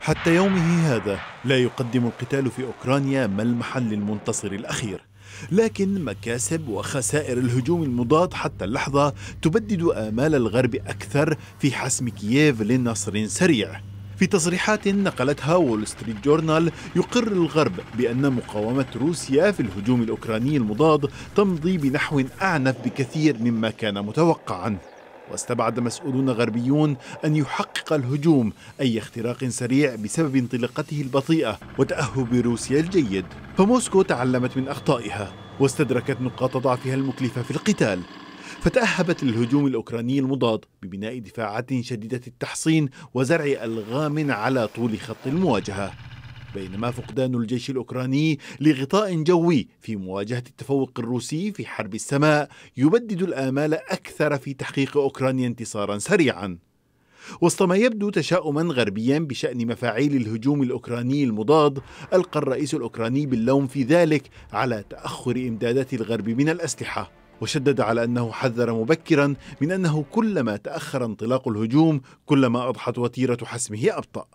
حتى يومه هذا لا يقدم القتال في أوكرانيا ملمحا للمنتصر الأخير لكن مكاسب وخسائر الهجوم المضاد حتى اللحظة تبدد آمال الغرب أكثر في حسم كييف لنصر سريع في تصريحات نقلتها وول ستريت جورنال يقر الغرب بأن مقاومة روسيا في الهجوم الأوكراني المضاد تمضي بنحو أعنف بكثير مما كان متوقعاً واستبعد مسؤولون غربيون أن يحقق الهجوم أي اختراق سريع بسبب انطلاقته البطيئة وتأهب روسيا الجيد فموسكو تعلمت من أخطائها واستدركت نقاط ضعفها المكلفة في القتال فتأهبت للهجوم الأوكراني المضاد ببناء دفاعات شديدة التحصين وزرع ألغام على طول خط المواجهة بينما فقدان الجيش الأوكراني لغطاء جوي في مواجهة التفوق الروسي في حرب السماء يبدد الآمال أكثر في تحقيق أوكرانيا انتصارا سريعا وسط ما يبدو تشاؤما غربيا بشأن مفاعيل الهجوم الأوكراني المضاد ألقى الرئيس الأوكراني باللوم في ذلك على تأخر إمدادات الغرب من الأسلحة وشدد على انه حذر مبكرا من انه كلما تاخر انطلاق الهجوم كلما اضحت وتيره حسمه ابطا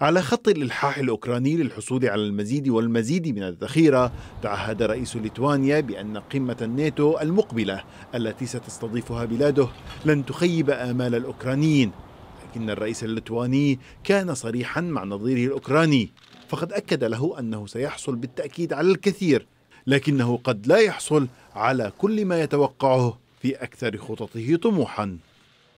على خط الإلحاح الأوكراني للحصول على المزيد والمزيد من الذخيرة تعهد رئيس ليتوانيا بأن قمة الناتو المقبلة التي ستستضيفها بلاده لن تخيب آمال الأوكرانيين لكن الرئيس الليتواني كان صريحا مع نظيره الأوكراني فقد أكد له أنه سيحصل بالتأكيد على الكثير لكنه قد لا يحصل على كل ما يتوقعه في أكثر خططه طموحاً